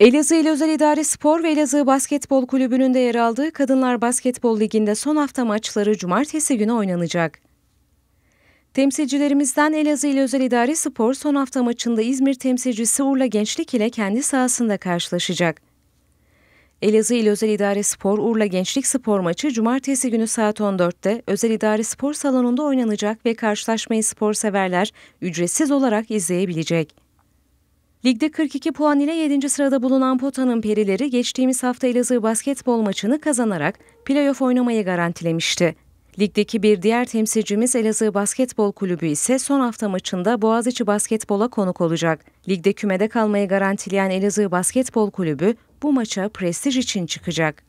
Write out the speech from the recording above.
Elazığ Özel İdare Spor ve Elazığ Basketbol Kulübü'nün de yer aldığı Kadınlar Basketbol Ligi'nde son hafta maçları cumartesi günü oynanacak. Temsilcilerimizden Elazığ İl Özel İdare Spor son hafta maçında İzmir temsilcisi Urla Gençlik ile kendi sahasında karşılaşacak. Elazığ İl Özel İdare Spor Urla Gençlik Spor maçı cumartesi günü saat 14'te Özel İdare Spor Salonu'nda oynanacak ve karşılaşmayı spor severler ücretsiz olarak izleyebilecek. Ligde 42 puan ile 7. sırada bulunan Pota'nın perileri geçtiğimiz hafta Elazığ basketbol maçını kazanarak playoff oynamayı garantilemişti. Ligdeki bir diğer temsilcimiz Elazığ Basketbol Kulübü ise son hafta maçında Boğaziçi Basketbol'a konuk olacak. Ligde kümede kalmayı garantileyen Elazığ Basketbol Kulübü bu maça prestij için çıkacak.